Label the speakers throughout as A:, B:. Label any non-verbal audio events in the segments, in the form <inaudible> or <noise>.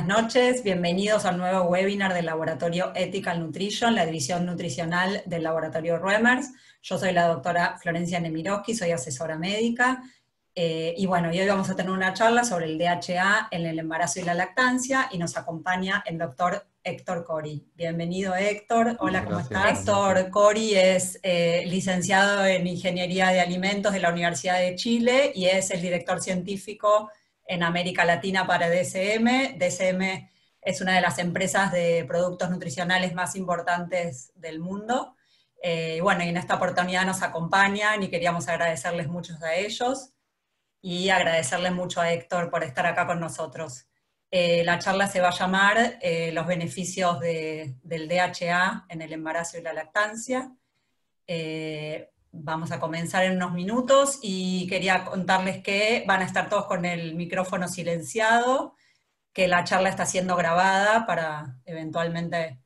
A: buenas noches. Bienvenidos al nuevo webinar del Laboratorio Ethical Nutrition, la división nutricional del Laboratorio Ruemers. Yo soy la doctora Florencia Nemiroski, soy asesora médica. Eh, y bueno, hoy vamos a tener una charla sobre el DHA en el embarazo y la lactancia y nos acompaña el doctor Héctor Cori. Bienvenido Héctor, hola, ¿cómo estás? Héctor Cori es eh, licenciado en Ingeniería de Alimentos de la Universidad de Chile y es el director científico en América Latina para DSM. DSM es una de las empresas de productos nutricionales más importantes del mundo. Eh, bueno, y en esta oportunidad nos acompañan y queríamos agradecerles muchos a ellos y agradecerles mucho a Héctor por estar acá con nosotros. Eh, la charla se va a llamar eh, Los beneficios de, del DHA en el embarazo y la lactancia. Vamos a comenzar en unos minutos y quería contarles que van a estar todos con el micrófono silenciado, que la charla está siendo grabada para eventualmente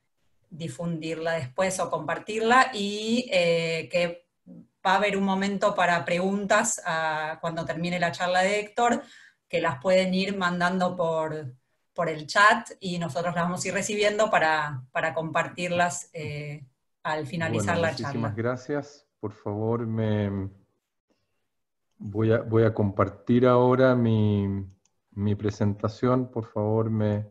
A: difundirla después o compartirla y eh, que va a haber un momento para preguntas cuando termine la charla de Héctor, que las pueden ir mandando por, el chat y nosotros las vamos a ir recibiendo para, compartirlas eh, al finalizar la charla. Muchísimas
B: gracias por favor, me voy a, voy a compartir ahora mi, presentación. Por favor, me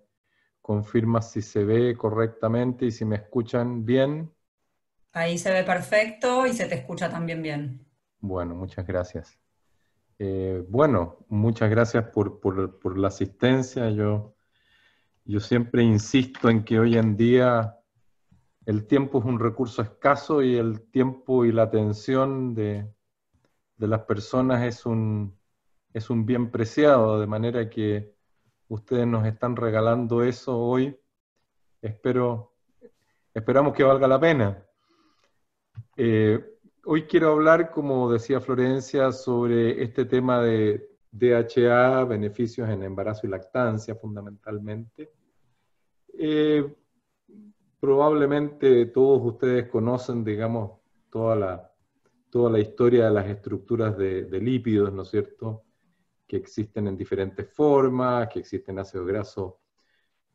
B: confirma si se ve correctamente y si me escuchan bien.
A: Ahí se ve perfecto y se te escucha también bien.
B: Bueno, muchas gracias. Eh, bueno, muchas gracias por, por, la asistencia. Yo, yo siempre insisto en que hoy en día el tiempo es un recurso escaso y el tiempo y la atención de, las personas es un, es un bien preciado, de manera que ustedes nos están regalando eso hoy. Espero, esperamos que valga la pena. Eh, hoy quiero hablar, como decía Florencia, sobre este tema de DHA, beneficios en embarazo y lactancia fundamentalmente. Eh, probablemente todos ustedes conocen, digamos, toda la, toda la historia de las estructuras de, lípidos, ¿no es cierto? Que existen en diferentes formas, que existen ácidos grasos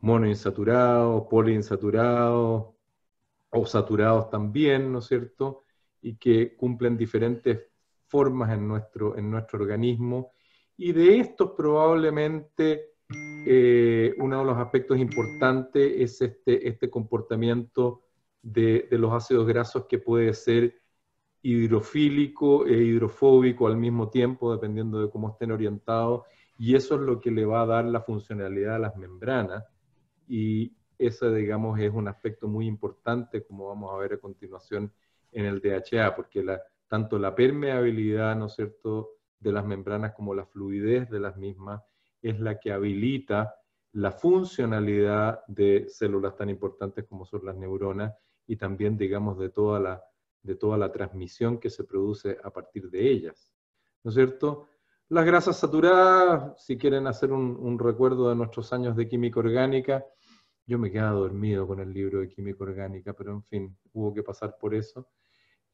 B: monoinsaturados, poliinsaturados o saturados también, ¿no es cierto? Y que cumplen diferentes formas en nuestro, en nuestro organismo. Y de estos probablemente eh, uno de los aspectos importantes es este, este comportamiento de, los ácidos grasos que puede ser hidrofílico e hidrofóbico al mismo tiempo, dependiendo de cómo estén orientados, y eso es lo que le va a dar la funcionalidad a las membranas, y ese, digamos, es un aspecto muy importante, como vamos a ver a continuación en el DHA, porque la, tanto la permeabilidad, ¿no es cierto?, de las membranas como la fluidez de las mismas es la que habilita la funcionalidad de células tan importantes como son las neuronas y también, digamos, de toda la, de toda la transmisión que se produce a partir de ellas. ¿No es cierto? Las grasas saturadas, si quieren hacer un, recuerdo de nuestros años de química orgánica, yo me quedaba dormido con el libro de química orgánica, pero en fin, hubo que pasar por eso.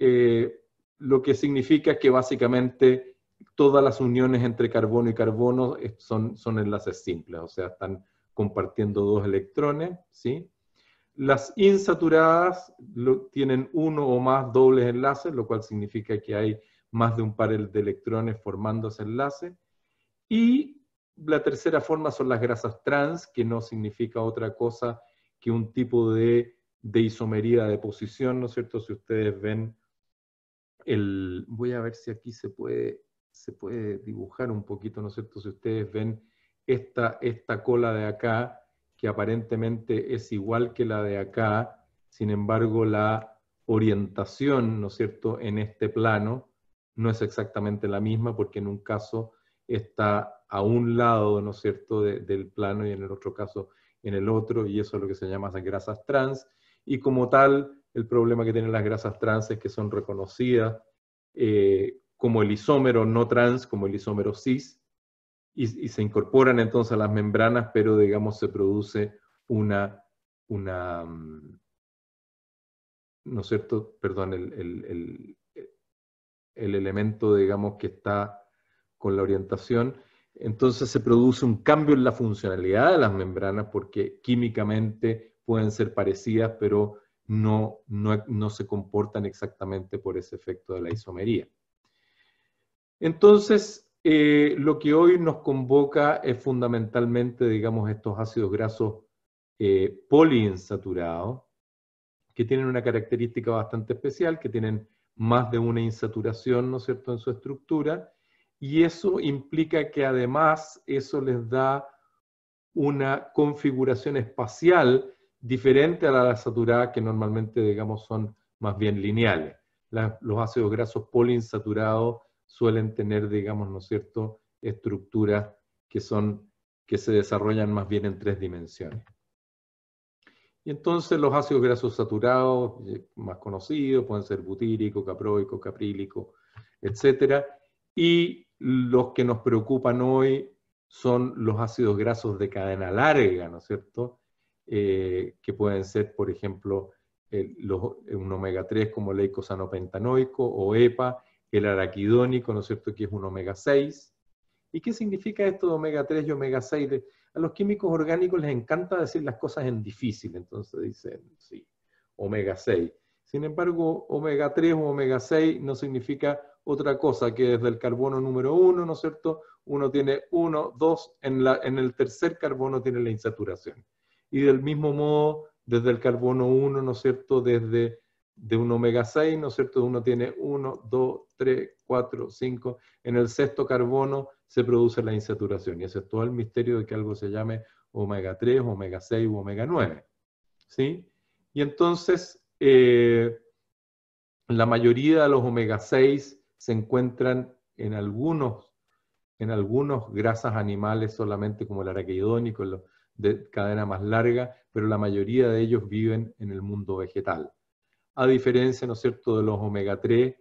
B: Eh, lo que significa que básicamente todas las uniones entre carbono y carbono eh, son, son enlaces simples, o sea, están compartiendo dos electrones, ¿sí? Las insaturadas tienen uno o más dobles enlaces, lo cual significa que hay más de un par de electrones formando ese enlace. Y la tercera forma son las grasas trans, que no significa otra cosa que un tipo de isomería de posición, ¿no es cierto? Si ustedes ven el... Voy a ver si aquí se puede se puede dibujar un poquito, ¿no es cierto? Si ustedes ven esta, esta cola de acá, que aparentemente es igual que la de acá, sin embargo la orientación, ¿no es cierto?, en este plano no es exactamente la misma porque en un caso está a un lado, ¿no es cierto?, del plano y en el otro caso en el otro, y eso es lo que se llama las grasas trans. Y como tal, el problema que tienen las grasas trans es que son reconocidas eh, como el isómero no trans, como el isómero cis, y, se incorporan entonces a las membranas, pero digamos se produce una, una mm, ¿no es cierto? Perdón, el, el, elemento, digamos, que está con la orientación, entonces se produce un cambio en la funcionalidad de las membranas porque químicamente pueden ser parecidas, pero no, no se comportan exactamente por ese efecto de la isomería. Entonces, eh, lo que hoy nos convoca es fundamentalmente, digamos, estos ácidos grasos eh, poliinsaturados, que tienen una característica bastante especial, que tienen más de una insaturación, ¿no es cierto?, en su estructura, y eso implica que además eso les da una configuración espacial diferente a la saturada que normalmente, digamos, son más bien lineales. los ácidos grasos poliinsaturados suelen tener, digamos, ¿no es cierto?, estructuras que son, que se desarrollan más bien en tres dimensiones. Y entonces los ácidos grasos saturados eh, más conocidos pueden ser butírico, caproico, caprílico, etc. Y los que nos preocupan hoy son los ácidos grasos de cadena larga, ¿no es cierto? Eh, que pueden ser, por ejemplo, un omega 3 como pentanoico o EPA, el araquidónico, ¿no es cierto?, que es un omega 6. ¿Y qué significa esto de omega 3 y omega 6? a los químicos orgánicos les encanta decir las cosas en difícil, entonces dicen, sí, omega 6. Sin embargo, omega 3 o omega 6 no significa otra cosa que desde el carbono número 1, ¿no es cierto? Uno tiene 1, 2, en, en el tercer carbono tiene la insaturación. Y del mismo modo, desde el carbono 1, ¿no es cierto? Desde de un omega 6, ¿no es cierto? Uno tiene 1, 2, 3, 4, 5. En el sexto carbono se produce la insaturación y ese es todo el misterio de que algo se llame omega 3, omega 6 u omega 9. ¿Sí? Y entonces, eh, la mayoría de los omega 6 se encuentran en algunos, en algunos grasas animales solamente como el araqueidónico, de cadena más larga, pero la mayoría de ellos viven en el mundo vegetal a diferencia, ¿no cierto?, de los omega 3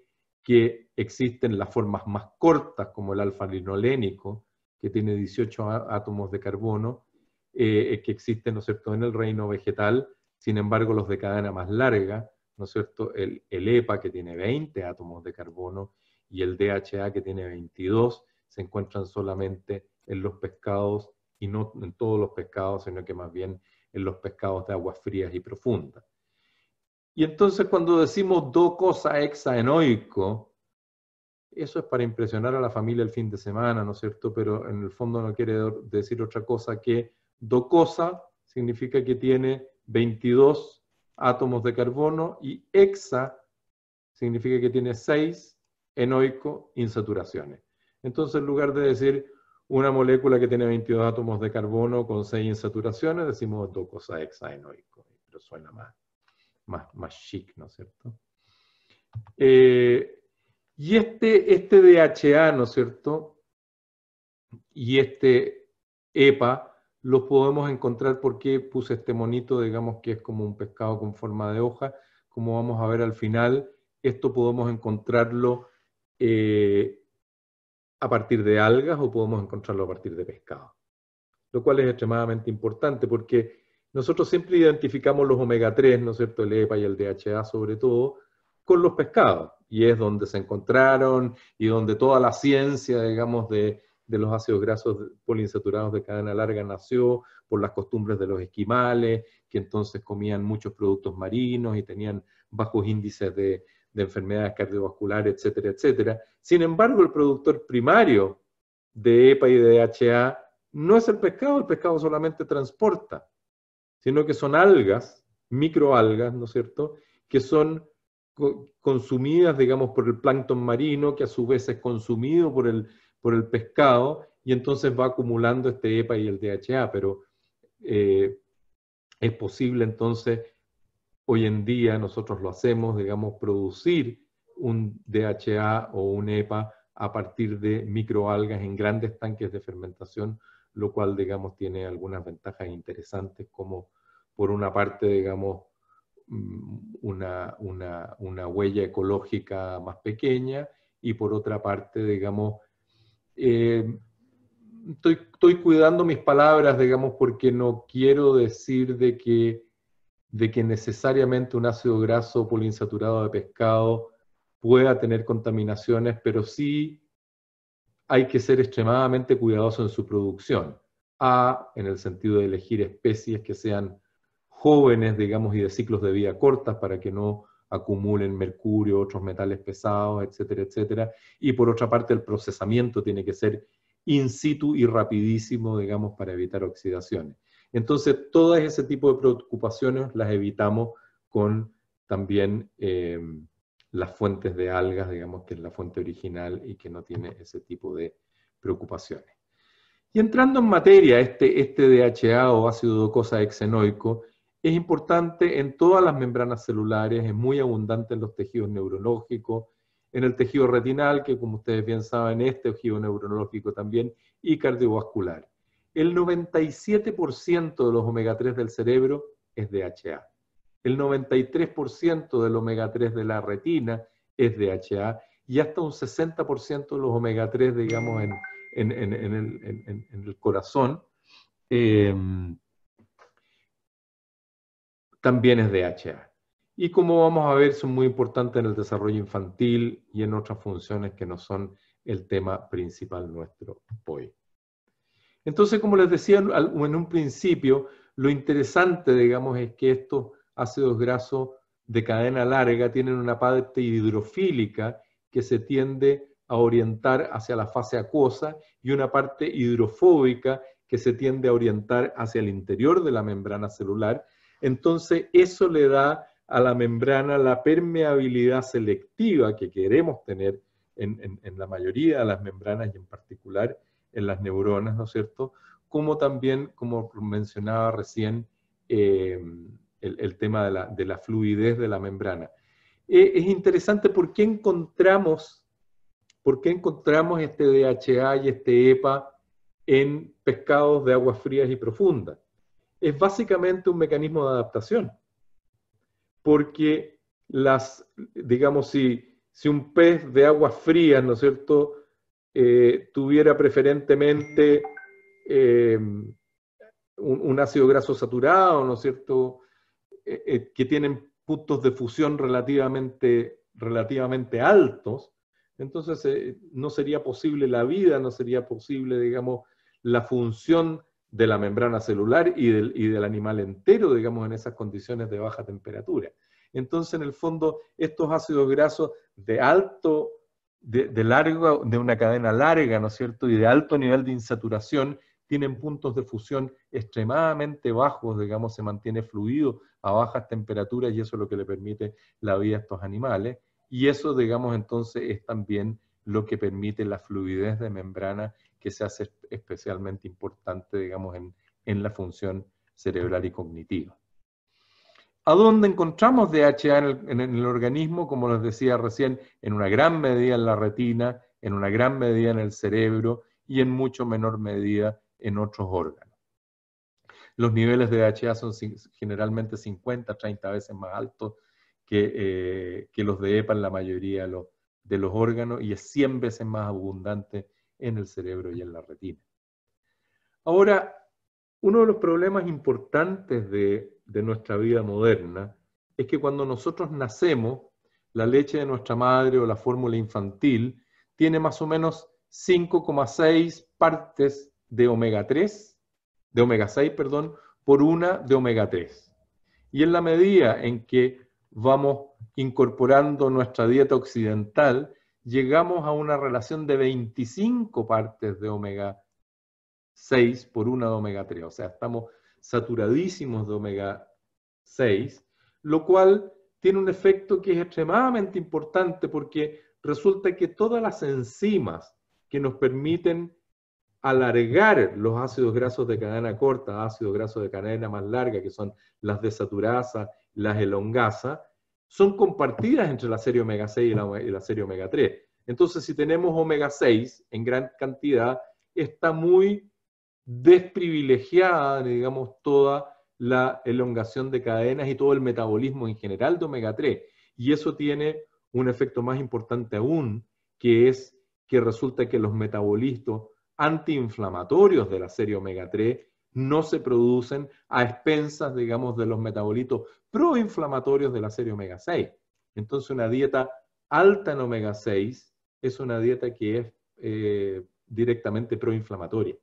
B: que existen las formas más cortas, como el alfa-linolénico, que tiene 18 átomos de carbono, eh, que existen, ¿no cierto?, en el reino vegetal. Sin embargo, los de cadena más larga, ¿no cierto?, el, el EPA, que tiene 20 átomos de carbono, y el DHA, que tiene 22, se encuentran solamente en los pescados, y no en todos los pescados, sino que más bien en los pescados de aguas frías y profundas. Y entonces cuando decimos do cosa hexaenoico, eso es para impresionar a la familia el fin de semana, ¿no es cierto? Pero en el fondo no quiere decir otra cosa que do cosa significa que tiene 22 átomos de carbono y hexa significa que tiene 6 enoico insaturaciones. Entonces, en lugar de decir una molécula que tiene 22 átomos de carbono con 6 insaturaciones, decimos docosa hexaenoico, pero suena más más, chic, ¿no es cierto? Eh, y este, este DHA, ¿no es cierto? Y este EPA los podemos encontrar porque puse este monito, digamos que es como un pescado con forma de hoja, como vamos a ver al final, esto podemos encontrarlo eh, a partir de algas o podemos encontrarlo a partir de pescado, lo cual es extremadamente importante porque nosotros siempre identificamos los omega 3, ¿no es cierto? El EPA y el DHA sobre todo, con los pescados. Y es donde se encontraron y donde toda la ciencia, digamos, de, los ácidos grasos poliinsaturados de cadena larga nació por las costumbres de los esquimales, que entonces comían muchos productos marinos y tenían bajos índices de, de enfermedades cardiovasculares, etcétera, etcétera. Sin embargo, el productor primario de EPA y de DHA no es el pescado, el pescado solamente transporta sino que son algas, microalgas, ¿no es cierto?, que son consumidas, digamos, por el plancton marino, que a su vez es consumido por el, pescado, y entonces va acumulando este EPA y el DHA, pero eh, es posible entonces, hoy en día nosotros lo hacemos, digamos, producir un DHA o un EPA a partir de microalgas en grandes tanques de fermentación lo cual, digamos, tiene algunas ventajas interesantes como, por una parte, digamos, mm, una, huella ecológica más pequeña y por otra parte, digamos, eh, estoy, cuidando mis palabras, digamos, porque no quiero decir de que, de que necesariamente un ácido graso poliinsaturado de pescado pueda tener contaminaciones, pero sí hay que ser extremadamente cuidadoso en su producción. A, en el sentido de elegir especies que sean jóvenes, digamos, y de ciclos de vida cortas para que no acumulen mercurio, otros metales pesados, etcétera, etcétera. Y por otra parte, el procesamiento tiene que ser in situ y rapidísimo, digamos, para evitar oxidaciones. Entonces, todo ese tipo de preocupaciones las evitamos con también eh, las fuentes de algas, digamos, que es la fuente original y que no tiene ese tipo de preocupaciones. Y entrando en materia, este, este DHA o ácido docosa exenoico es importante en todas las membranas celulares, es muy abundante en los tejidos neurológicos, en el tejido retinal, que como ustedes bien saben, este tejido neurológico también, y cardiovascular. El 97% de los omega 3 del cerebro es DHA el 93% del omega 3 de la retina es DHA y hasta un 60% de los omega 3, digamos, en, el, corazón, em, también es DHA. Y como vamos a ver, son muy importantes en el desarrollo infantil y en otras funciones que no son el tema principal nuestro hoy. Entonces, como les decía en un principio, lo interesante, digamos, es que estos ácidos grasos de cadena larga tienen una parte hidrofílica que se tiende a orientar hacia la fase acuosa y una parte hidrofóbica que se tiende a orientar hacia el interior de la membrana celular. Entonces, eso le da a la membrana la permeabilidad selectiva que queremos tener en, la mayoría de las membranas y en particular en las neuronas, ¿no es cierto? Como también, como mencionaba recién, eh, el, tema de la, de la, fluidez de la membrana. Eh, es interesante por qué encontramos, encontramos este DHA y este EPA en pescados de aguas frías y profundas. Es básicamente un mecanismo de adaptación, porque las, digamos, si, un pez de aguas frías, ¿no es cierto?, eh, tuviera preferentemente eh, un, un, ácido graso saturado, ¿no es cierto? Eh, eh, que tienen puntos de fusión relativamente, relativamente altos, entonces eh, no sería posible la vida, no sería posible, digamos, la función de la membrana celular y del, animal entero, digamos, en esas condiciones de baja temperatura. Entonces, en el fondo, estos ácidos grasos de alto de, largo, de una cadena larga, ¿no es cierto? Y de alto nivel de insaturación tienen puntos de fusión extremadamente bajos, digamos, se mantiene fluido a bajas temperaturas y eso es lo que le permite la vida a estos animales. Y eso, digamos, entonces es también lo que permite la fluidez de membrana que se hace especialmente importante, digamos, en, la función cerebral y cognitiva. ¿A dónde encontramos DHA en el, organismo? Como les decía recién, en una gran medida en la retina, en una gran medida en el cerebro y en mucho menor medida en en otros órganos. Los niveles de DHA son generalmente 50, 30 veces más altos que, eh, que los de EPA en la mayoría de los, órganos y es 100 veces más abundante en el cerebro y en la retina. Ahora, uno de los problemas importantes de, de, nuestra vida moderna es que cuando nosotros nacemos, la leche de nuestra madre o la fórmula infantil tiene más o menos 5,6 partes de omega 3, de omega 6, perdón, por una de omega 3. Y en la medida en que vamos incorporando nuestra dieta occidental, llegamos a una relación de 25 partes de omega 6 por una de omega 3. O sea, estamos saturadísimos de omega 6, lo cual tiene un efecto que es extremadamente importante porque resulta que todas las enzimas que nos permiten alargar los ácidos grasos de cadena corta, ácidos grasos de cadena más larga, que son las desaturasa, las elongasa, son compartidas entre la serie omega 6 y la, serie omega 3. Entonces, si tenemos omega 6 en gran cantidad, está muy desprivilegiada, digamos, toda la elongación de cadenas y todo el metabolismo en general de omega 3. Y eso tiene un efecto más importante aún, que es que resulta que los metabolitos antiinflamatorios de la serie omega 3 no se producen a expensas, digamos, de los metabolitos proinflamatorios de la serie omega 6. Entonces, una dieta alta en omega 6 es una dieta que es eh, directamente proinflamatoria.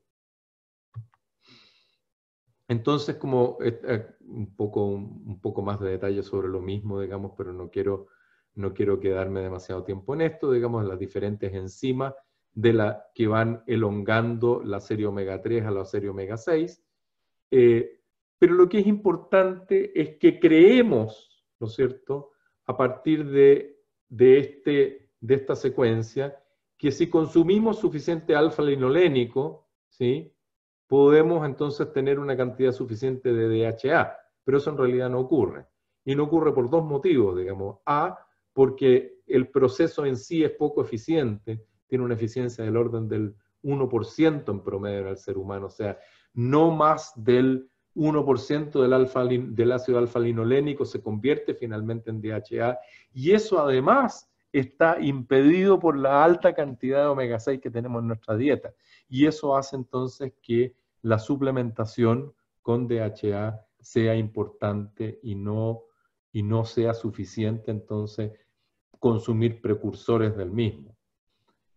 B: Entonces, como eh, eh, un, poco, un poco más de detalle sobre lo mismo, digamos, pero no quiero, no quiero quedarme demasiado tiempo en esto, digamos, las diferentes enzimas de la que van elongando la serie omega 3 a la serie omega 6. Eh, pero lo que es importante es que creemos, ¿no es cierto?, a partir de, de, este, de esta secuencia, que si consumimos suficiente alfa-linolénico, ¿sí? podemos entonces tener una cantidad suficiente de DHA, pero eso en realidad no ocurre. Y no ocurre por dos motivos, digamos. A, porque el proceso en sí es poco eficiente, tiene una eficiencia del orden del 1% en promedio en el ser humano, o sea, no más del 1% del, del ácido alfa-linolénico se convierte finalmente en DHA y eso además está impedido por la alta cantidad de omega 6 que tenemos en nuestra dieta. Y eso hace entonces que la suplementación con DHA sea importante y no, y no sea suficiente entonces consumir precursores del mismo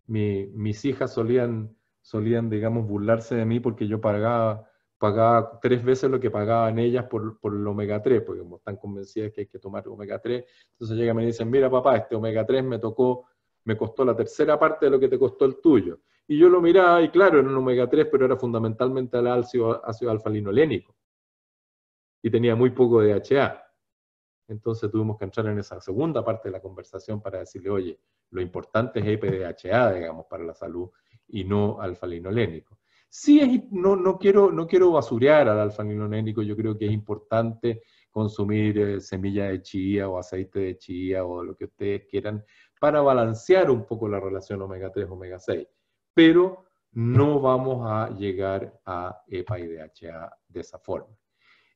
B: mis hijas solían, solían, digamos, burlarse de mí porque yo pagaba, pagaba tres veces lo que pagaban ellas por, el omega 3, porque como están convencidas que hay que tomar omega 3, entonces llegan y me dicen, mira papá, este omega 3 me tocó, me costó la tercera parte de lo que te costó el tuyo. Y yo lo miraba y claro, era un omega 3, pero era fundamentalmente el ácido, ácido alfa-linolénico. Y tenía muy poco de DHA. Entonces tuvimos que entrar en esa segunda parte de la conversación para decirle, oye, lo importante es EPDHA, digamos, para la salud y no alfa-linolénico. Sí, no, no, quiero, no quiero basurear al alfa-linolénico, yo creo que es importante consumir semillas eh, semilla de chía o aceite de chía o lo que ustedes quieran para balancear un poco la relación omega 3, omega 6, pero no vamos a llegar a EPA y DHA de esa forma.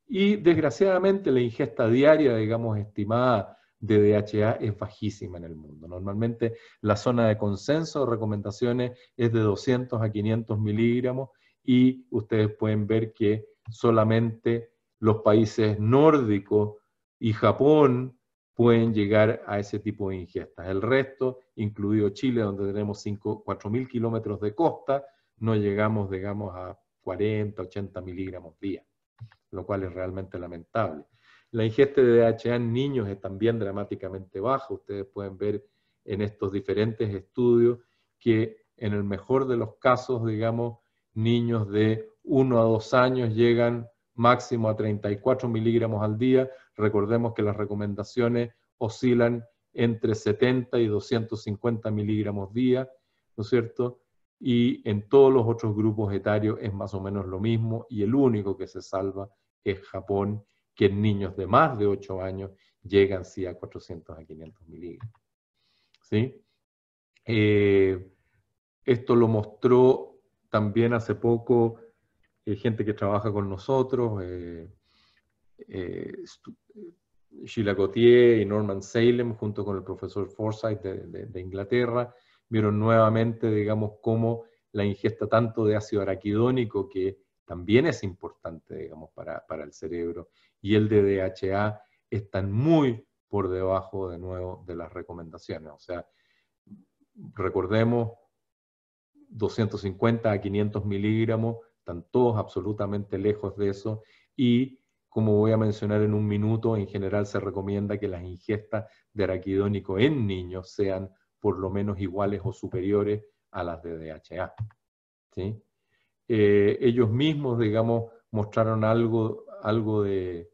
B: Y desgraciadamente la ingesta diaria, digamos, estimada de DHA es bajísima en el mundo. Normalmente la zona de consenso o recomendaciones es de 200 a 500 miligramos y ustedes pueden ver que solamente los países nórdicos y Japón pueden llegar a ese tipo de ingestas. El resto, incluido Chile, donde tenemos 4.000 kilómetros de costa, no llegamos, digamos, a 40, 80 miligramos día lo cual es realmente lamentable. La ingesta de DHA en niños es también dramáticamente baja. Ustedes pueden ver en estos diferentes estudios que en el mejor de los casos, digamos, niños de 1 a 2 años llegan máximo a 34 miligramos al día. Recordemos que las recomendaciones oscilan entre 70 y 250 miligramos día, ¿no es cierto? Y en todos los otros grupos etarios es más o menos lo mismo y el único que se salva es Japón, que en niños de más de 8 años llegan sí a 400 a 500 miligramos. ¿Sí? Eh, esto lo mostró también hace poco eh, gente que trabaja con nosotros, eh, eh Sheila Gauthier y Norman Salem, junto con el profesor Forsyth de, de Inglaterra, vieron nuevamente, digamos, cómo la ingesta tanto de ácido araquidónico que también es importante, digamos, para, el cerebro. Y el de DHA están muy por debajo, de nuevo, de las recomendaciones. O sea, recordemos, 250 a 500 miligramos, están todos absolutamente lejos de eso. Y como voy a mencionar en un minuto, en general se recomienda que las ingestas de araquidónico en niños sean por lo menos iguales o superiores a las de DHA. ¿sí? Eh, ellos mismos, digamos, mostraron algo, algo de,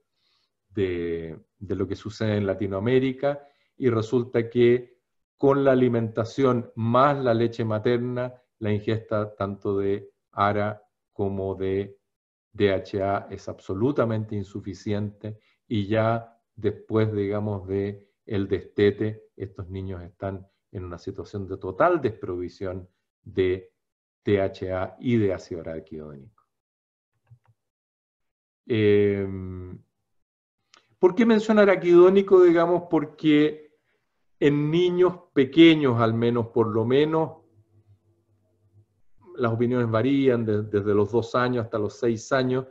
B: lo que sucede en Latinoamérica y resulta que con la alimentación más la leche materna, la ingesta tanto de ARA como de DHA es absolutamente insuficiente y ya después, digamos, de el destete, estos niños están en una situación de total desprovisión de THA y de ácido araquidónico. Em, ¿Por qué mencionar aquidónico? Digamos, porque en niños pequeños, al menos por lo menos, las opiniones varían desde los dos años hasta los seis años,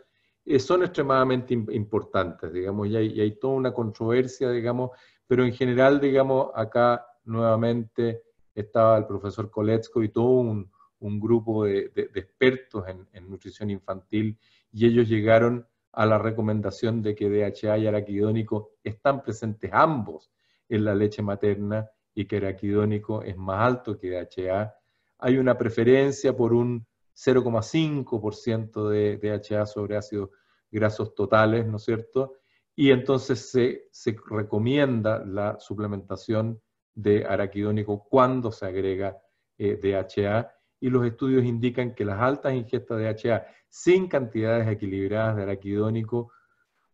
B: eh, son extremadamente importantes, digamos, y hay, hay, toda una controversia, digamos, pero en general, digamos, acá nuevamente estaba el profesor Koletsko y todo un, un grupo de, expertos en, nutrición infantil y ellos llegaron a la recomendación de que DHA y araquidónico están presentes ambos en la leche materna y que araquidónico es más alto que DHA. Hay una preferencia por un 0,5% de DHA sobre ácidos grasos totales, ¿no es cierto? Y entonces se, recomienda la suplementación de araquidónico cuando se agrega eh, DHA y los estudios indican que las altas ingestas de HA sin cantidades equilibradas de araquidónico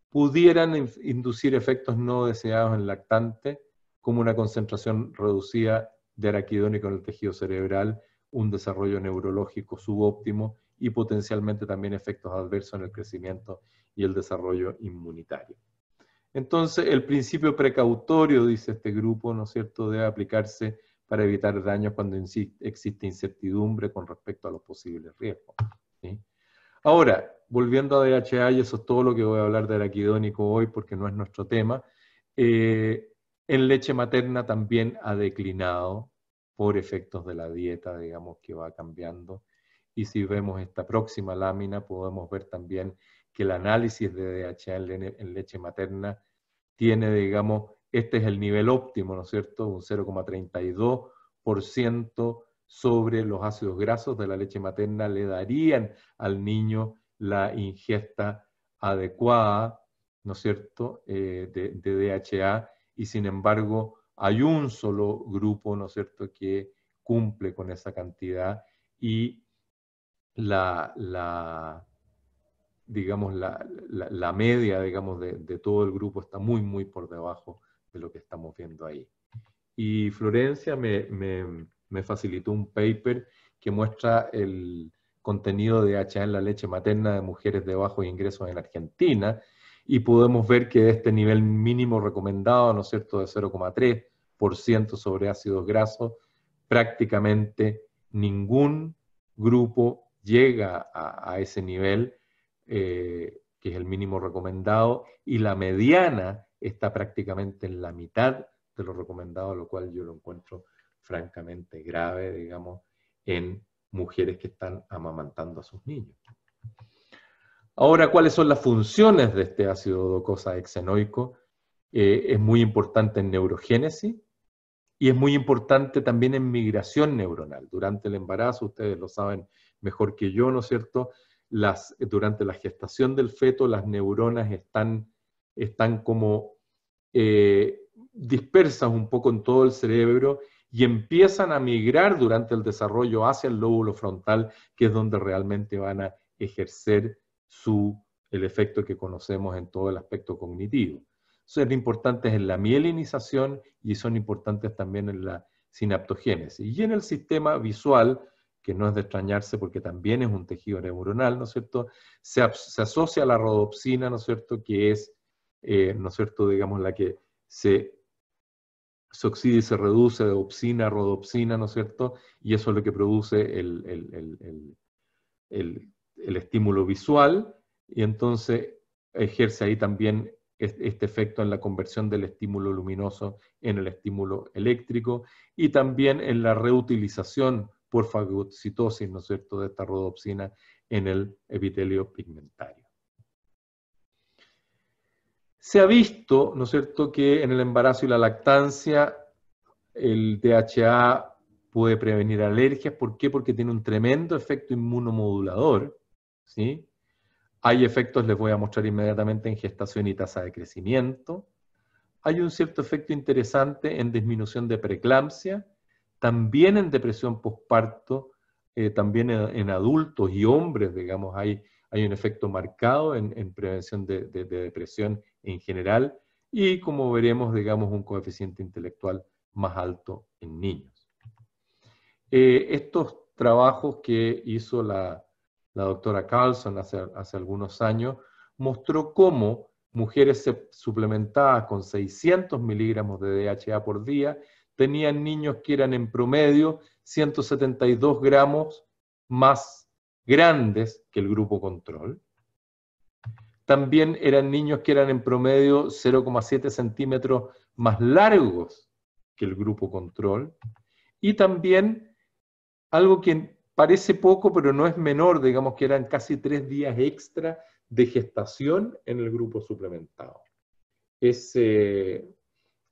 B: pudieran inducir efectos no deseados en lactante, como una concentración reducida de araquidónico en el tejido cerebral, un desarrollo neurológico subóptimo y potencialmente también efectos adversos en el crecimiento y el desarrollo inmunitario. Entonces, el principio precautorio, dice este grupo, ¿no es cierto?, debe aplicarse para evitar daños cuando existe incertidumbre con respecto a los posibles riesgos. Ahora, volviendo a DHA, y eso es todo lo que voy a hablar de araquidónico hoy porque no es nuestro tema, eh, en leche materna también ha declinado por efectos de la dieta, digamos, que va cambiando. Y si vemos esta próxima lámina, podemos ver también que el análisis de DHA en leche materna tiene, digamos, este es el nivel óptimo, ¿no es cierto? Un 0,32% sobre los ácidos grasos de la leche materna le darían al niño la ingesta adecuada, ¿no es cierto?, eh, de, DHA y sin embargo hay un solo grupo, ¿no es cierto?, que cumple con esa cantidad y la, digamos, la, media, digamos, de, de, todo el grupo está muy, muy por debajo de lo que estamos viendo ahí. Y Florencia me, facilitó un paper que muestra el contenido de HA en la leche materna de mujeres de bajos ingresos en Argentina y podemos ver que este nivel mínimo recomendado, ¿no es cierto?, de 0,3% sobre ácidos grasos, prácticamente ningún grupo llega a, ese nivel, eh, que es el mínimo recomendado, y la mediana está prácticamente en la mitad de lo recomendado, lo cual yo lo encuentro francamente grave, digamos, en mujeres que están amamantando a sus niños. Ahora, ¿cuáles son las funciones de este ácido docosa exenoico? Eh, es muy importante en neurogénesis y es muy importante también en migración neuronal. Durante el embarazo, ustedes lo saben mejor que yo, ¿no es cierto? durante la gestación del feto, las neuronas están, están como eh, dispersas un poco en todo el cerebro y empiezan a migrar durante el desarrollo hacia el lóbulo frontal, que es donde realmente van a ejercer su, el efecto que conocemos en todo el aspecto cognitivo. Son importantes en la mielinización y son importantes también en la sinaptogénesis. Y en el sistema visual, que no es de extrañarse porque también es un tejido neuronal, ¿no es cierto? Se, asocia a la rodopsina, ¿no es cierto?, que es eh, ¿no es cierto? Digamos, la que se, oxida y se reduce, de opsina, rodopsina, ¿no es cierto? Y eso es lo que produce el, el estímulo visual y entonces ejerce ahí también este efecto en la conversión del estímulo luminoso en el estímulo eléctrico y también en la reutilización por fagocitosis, ¿no es cierto?, de esta rodopsina en el epitelio pigmentario. Se ha visto, ¿no es cierto?, que en el embarazo y la lactancia el DHA puede prevenir alergias. ¿Por qué? Porque tiene un tremendo efecto inmunomodulador. ¿sí? Hay efectos, les voy a mostrar inmediatamente, en gestación y tasa de crecimiento. Hay un cierto efecto interesante en disminución de preeclampsia, también en depresión postparto, eh, también en, adultos y hombres, digamos, hay, hay un efecto marcado en, prevención de depresión en general y como veremos, digamos, un coeficiente intelectual más alto en niños. Eh, estos trabajos que hizo la, doctora Carlson hace, hace, algunos años mostró cómo mujeres suplementadas con 600 miligramos de DHA por día tenían niños que eran en promedio 172 gramos más grandes que el grupo control también eran niños que eran en promedio 0,7 centímetros más largos que el grupo control. Y también algo que parece poco, pero no es menor, digamos que eran casi tres días extra de gestación en el grupo suplementado. Eh,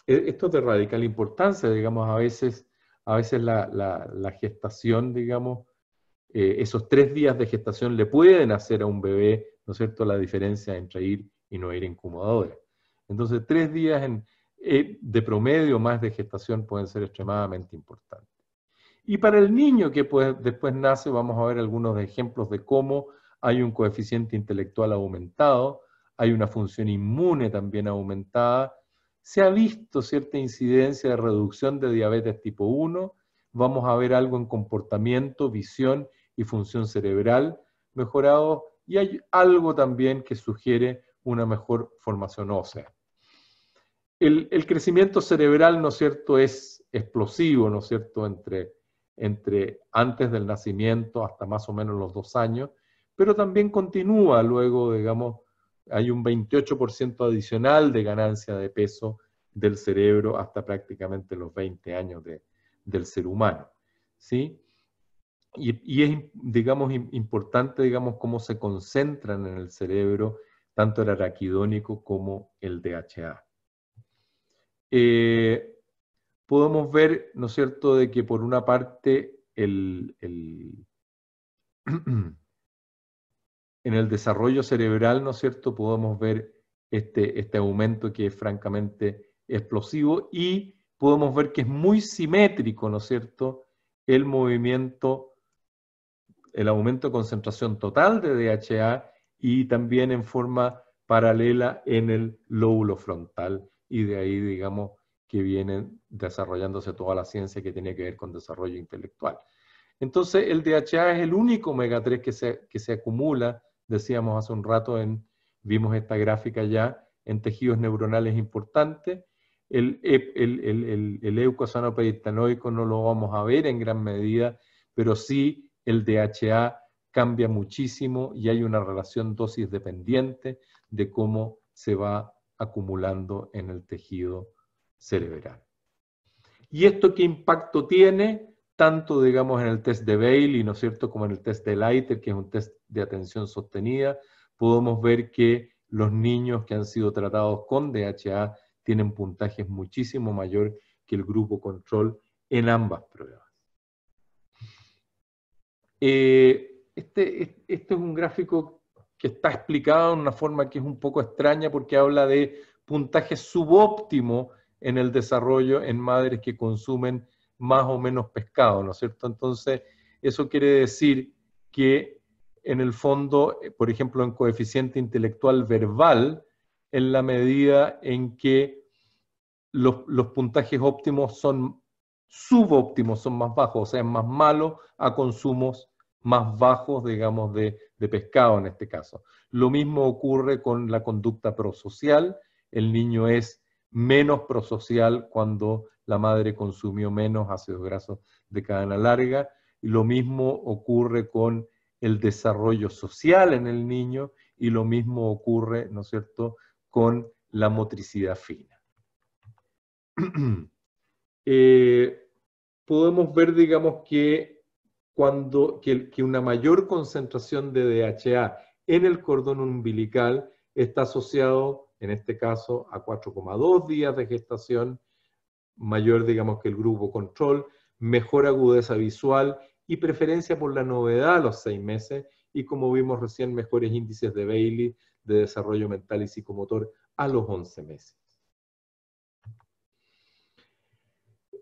B: e-, esto es de radical importancia, digamos, a veces, a veces la, gestación, digamos, eh, esos tres días de gestación le pueden hacer a un bebé ¿no es cierto?, la diferencia entre ir y no ir incomodadora. Entonces, tres días eh, de promedio más de gestación pueden ser extremadamente importantes. Y para el niño que pues, después nace, vamos a ver algunos ejemplos de cómo hay un coeficiente intelectual aumentado, hay una función inmune también aumentada, se ha visto cierta incidencia de reducción de diabetes tipo 1, vamos a ver algo en comportamiento, visión y función cerebral mejorado, y hay algo también que sugiere una mejor formación ósea. El, crecimiento cerebral, ¿no es cierto?, es explosivo, ¿no es cierto?, entre, entre antes del nacimiento hasta más o menos los dos años, pero también continúa luego, digamos, hay un 28% adicional de ganancia de peso del cerebro hasta prácticamente los 20 años del ser humano. ¿sí? Y, es, digamos, importante, digamos, cómo se concentran en el cerebro tanto el araquidónico como el DHA. Eh, podemos ver, ¿no es cierto?, de que por una parte <clears throat> en el desarrollo cerebral, ¿no es cierto?, podemos ver este, este aumento que es francamente explosivo y podemos ver que es muy simétrico, ¿no es cierto?, el movimiento el aumento de concentración total de DHA y también en forma paralela en el lóbulo frontal. Y de ahí, digamos, que viene desarrollándose toda la ciencia que tiene que ver con desarrollo intelectual. Entonces, el DHA es el único omega 3 que se, que se acumula, decíamos hace un rato, en, vimos esta gráfica ya, en tejidos neuronales importantes. El, el, el, no lo vamos a ver en gran medida, pero sí el DHA cambia muchísimo y hay una relación dosis dependiente de cómo se va acumulando en el tejido cerebral. ¿Y esto qué impacto tiene? Tanto, digamos, en el test de Bailey, ¿no es cierto?, como en el test de Leiter, que es un test de atención sostenida, podemos ver que los niños que han sido tratados con DHA tienen puntajes muchísimo mayor que el grupo control en ambas pruebas. Eh, este, es un gráfico que está explicado de una forma que es un poco extraña porque habla de puntaje subóptimo en el desarrollo en madres que consumen más o menos pescado, ¿no es cierto? Entonces, eso quiere decir que en el fondo, eh, por ejemplo, en coeficiente intelectual verbal, en la medida en que los, los puntajes óptimos son subóptimos, son más bajos, o sea, es más malo a consumos más bajos, digamos, de, pescado en este caso. Lo mismo ocurre con la conducta prosocial. El niño es menos prosocial cuando la madre consumió menos ácidos grasos de cadena larga. Y lo mismo ocurre con el desarrollo social en el niño y lo mismo ocurre, ¿no es cierto?, con la motricidad fina. <clears throat> Eh, podemos ver, digamos, que cuando, que, una mayor concentración de DHA en el cordón umbilical está asociado, en este caso, a 4,2 días de gestación, mayor, digamos, que el grupo control, mejor agudeza visual y preferencia por la novedad a los seis meses y, como vimos recién, mejores índices de Bailey de desarrollo mental y psicomotor a los 11 meses.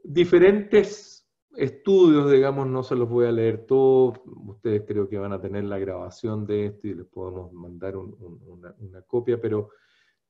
B: Diferentes estudios, digamos, no se los voy a leer todos. Ustedes creo que van a tener la grabación de esto y les podemos mandar una, copia, pero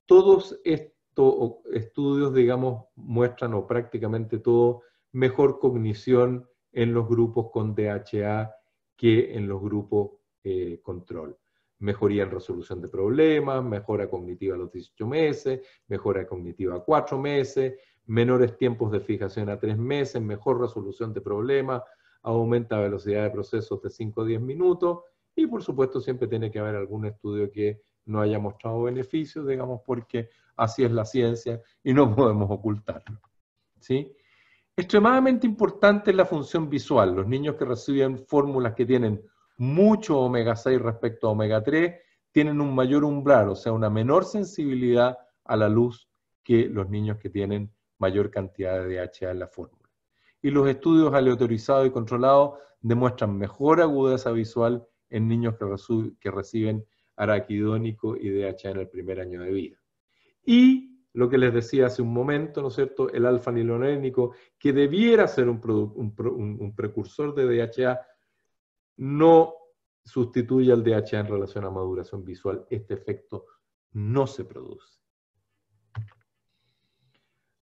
B: todos estos estudios, digamos, muestran o prácticamente todo mejor cognición en los grupos con DHA que en los grupos eh, control. Mejoría en resolución de problemas, mejora cognitiva a los 18 meses, mejora cognitiva a 4 meses, menores tiempos de fijación a tres meses, mejor resolución de problemas, aumenta la velocidad de procesos de 5 a 10 minutos y por supuesto siempre tiene que haber algún estudio que no haya mostrado beneficios, digamos, porque así es la ciencia y no <laughs> podemos ocultarlo. ¿sí? Extremadamente importante es la función visual. Los niños que reciben fórmulas que tienen mucho omega 6 respecto a omega 3 tienen un mayor umbral, o sea, una menor sensibilidad a la luz que los niños que tienen mayor cantidad de DHA en la fórmula. Y los estudios aleatorizados y controlados demuestran mejor agudeza visual en niños que, reciben araquidónico y DHA en el primer año de vida. Y lo que les decía hace un momento, ¿no es cierto? El alfa-nilonénico, que debiera ser un, precursor de DHA, no sustituye al DHA en relación a maduración visual. Este efecto no se produce.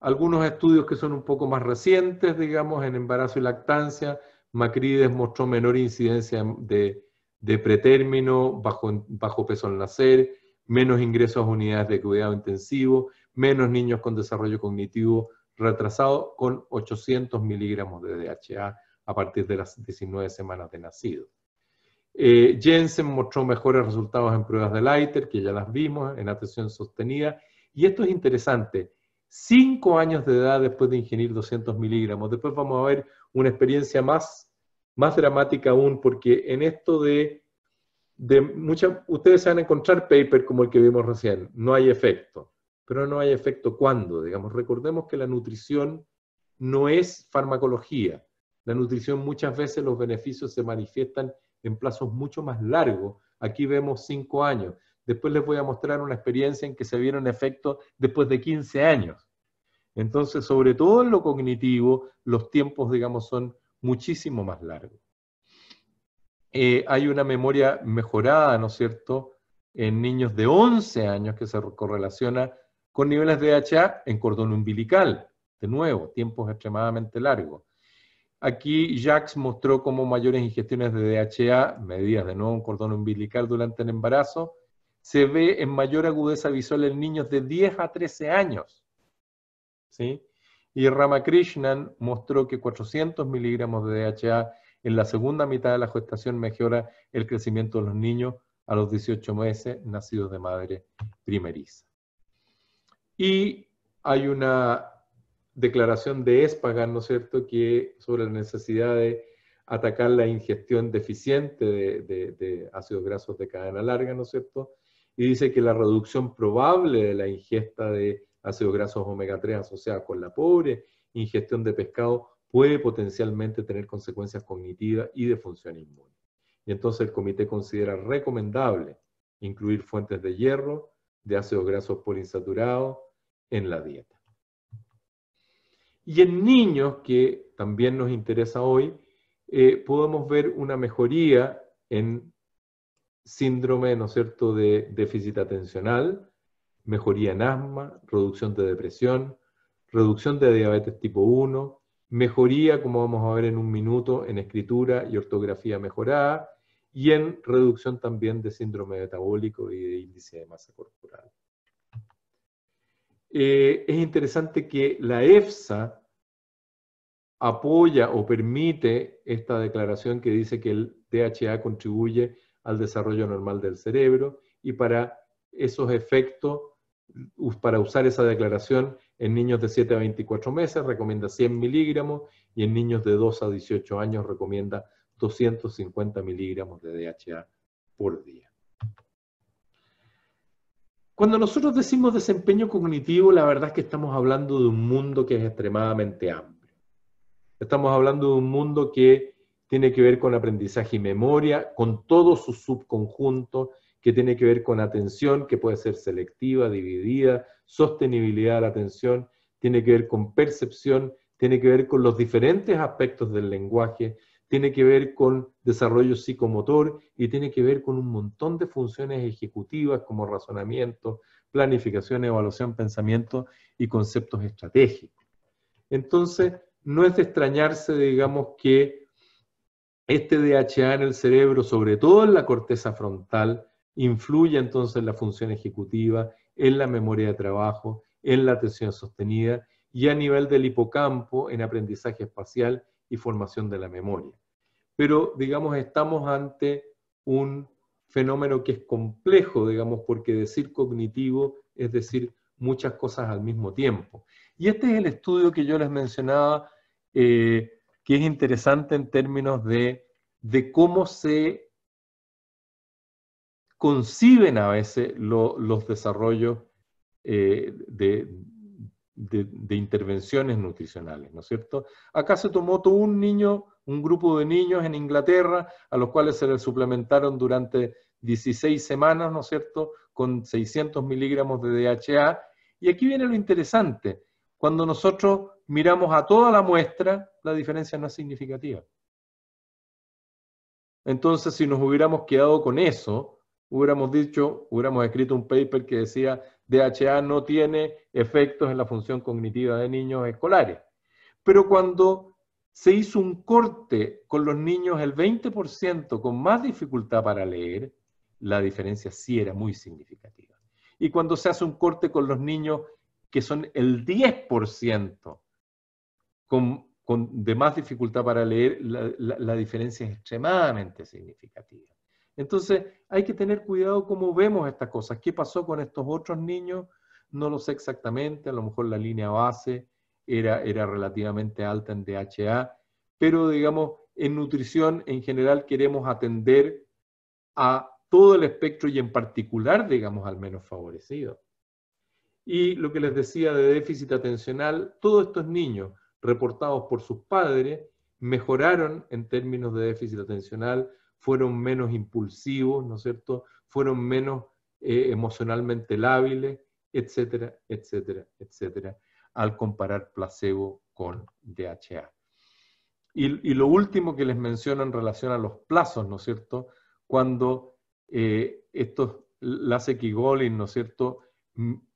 B: Algunos estudios que son un poco más recientes, digamos, en embarazo y lactancia, Macrides mostró menor incidencia de, pretérmino, bajo, bajo peso al nacer, menos ingresos a unidades de cuidado intensivo, menos niños con desarrollo cognitivo retrasado con 800 miligramos de DHA a partir de las 19 semanas de nacido. Eh, Jensen mostró mejores resultados en pruebas de Leiter, que ya las vimos, en atención sostenida. Y esto es interesante. Cinco años de edad después de ingerir 200 miligramos. Después vamos a ver una experiencia más, más dramática aún, porque en esto de, de muchas, ustedes van a encontrar paper como el que vimos recién, no hay efecto. Pero no hay efecto cuando, digamos, recordemos que la nutrición no es farmacología. La nutrición muchas veces los beneficios se manifiestan en plazos mucho más largos. Aquí vemos cinco años. Después les voy a mostrar una experiencia en que se vieron efectos después de 15 años. Entonces, sobre todo en lo cognitivo, los tiempos, digamos, son muchísimo más largos. Eh, hay una memoria mejorada, ¿no es cierto?, en niños de 11 años que se correlaciona con niveles de DHA en cordón umbilical. De nuevo, tiempos extremadamente largos. Aquí Jax mostró cómo mayores ingestiones de DHA, medidas de nuevo en cordón umbilical durante el embarazo, se ve en mayor agudeza visual en niños de 10 a 13 años. ¿sí? Y Ramakrishnan mostró que 400 miligramos de DHA en la segunda mitad de la gestación mejora el crecimiento de los niños a los 18 meses nacidos de madre primeriza. Y hay una declaración de Espagan, ¿no es cierto?, que sobre la necesidad de atacar la ingestión deficiente de, de ácidos grasos de cadena larga, ¿no es cierto?, y dice que la reducción probable de la ingesta de ácidos grasos omega 3 asociada con la pobre ingestión de pescado puede potencialmente tener consecuencias cognitivas y de función inmune. Y entonces el comité considera recomendable incluir fuentes de hierro, de ácidos grasos poliinsaturados en la dieta. Y en niños, que también nos interesa hoy, eh, podemos ver una mejoría en síndrome, ¿no es cierto?, de déficit atencional, mejoría en asma, reducción de depresión, reducción de diabetes tipo 1, mejoría, como vamos a ver en un minuto, en escritura y ortografía mejorada, y en reducción también de síndrome metabólico y de índice de masa corporal. Eh, es interesante que la EFSA apoya o permite esta declaración que dice que el DHA contribuye al desarrollo normal del cerebro y para esos efectos, para usar esa declaración en niños de 7 a 24 meses recomienda 100 miligramos y en niños de 2 a 18 años recomienda 250 miligramos de DHA por día. Cuando nosotros decimos desempeño cognitivo, la verdad es que estamos hablando de un mundo que es extremadamente amplio. Estamos hablando de un mundo que tiene que ver con aprendizaje y memoria, con todo su subconjunto, que tiene que ver con atención, que puede ser selectiva, dividida, sostenibilidad de la atención, tiene que ver con percepción, tiene que ver con los diferentes aspectos del lenguaje, tiene que ver con desarrollo psicomotor y tiene que ver con un montón de funciones ejecutivas como razonamiento, planificación, evaluación, pensamiento y conceptos estratégicos. Entonces, no es de extrañarse, digamos, que este DHA en el cerebro, sobre todo en la corteza frontal, influye entonces en la función ejecutiva, en la memoria de trabajo, en la atención sostenida y a nivel del hipocampo en aprendizaje espacial y formación de la memoria. Pero, digamos, estamos ante un fenómeno que es complejo, digamos, porque decir cognitivo es decir muchas cosas al mismo tiempo. Y este es el estudio que yo les mencionaba eh, que es interesante en términos de, de cómo se conciben a veces los desarrollos eh, de, intervenciones nutricionales, ¿no es cierto? Acá se tomó un niño, un grupo de niños en Inglaterra, a los cuales se les suplementaron durante 16 semanas, ¿no es cierto?, con 600 miligramos de DHA. Y aquí viene lo interesante. Cuando nosotros miramos a toda la muestra, la diferencia no es significativa. Entonces, si nos hubiéramos quedado con eso, hubiéramos dicho, hubiéramos escrito un paper que decía DHA no tiene efectos en la función cognitiva de niños escolares. Pero cuando se hizo un corte con los niños, el 20% con más dificultad para leer, la diferencia sí era muy significativa. Y cuando se hace un corte con los niños que son el 10% con, de más dificultad para leer, la, la, la diferencia es extremadamente significativa. Entonces, hay que tener cuidado cómo vemos estas cosas. ¿Qué pasó con estos otros niños? No lo sé exactamente, a lo mejor la línea base era, era relativamente alta en DHA, pero digamos, en nutrición en general queremos atender a todo el espectro y en particular, digamos, al menos favorecido. Y lo que les decía de déficit atencional, todos estos niños, reportados por sus padres mejoraron en términos de déficit atencional, fueron menos impulsivos, ¿no es cierto? Fueron menos eh, emocionalmente lábiles, etcétera, etcétera, etcétera, al comparar placebo con DHA. Y, lo último que les menciono en relación a los plazos, ¿no es cierto? Cuando eh, estos, las ¿no es cierto?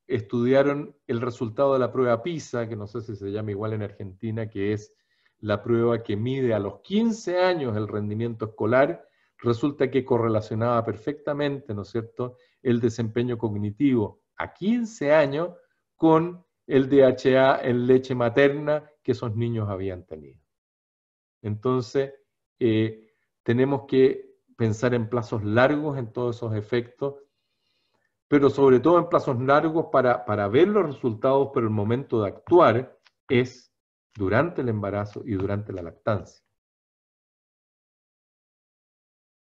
B: estudiaron el resultado de la prueba PISA, que no sé si se llama igual en Argentina, que es la prueba que mide a los 15 años el rendimiento escolar, resulta que correlacionaba perfectamente, ¿no es cierto?, el desempeño cognitivo a 15 años con el DHA en leche materna que esos niños habían tenido. Entonces, eh, tenemos que pensar en plazos largos en todos esos efectos pero sobre todo en plazos largos para, para ver los resultados, pero el momento de actuar es durante el embarazo y durante la lactancia.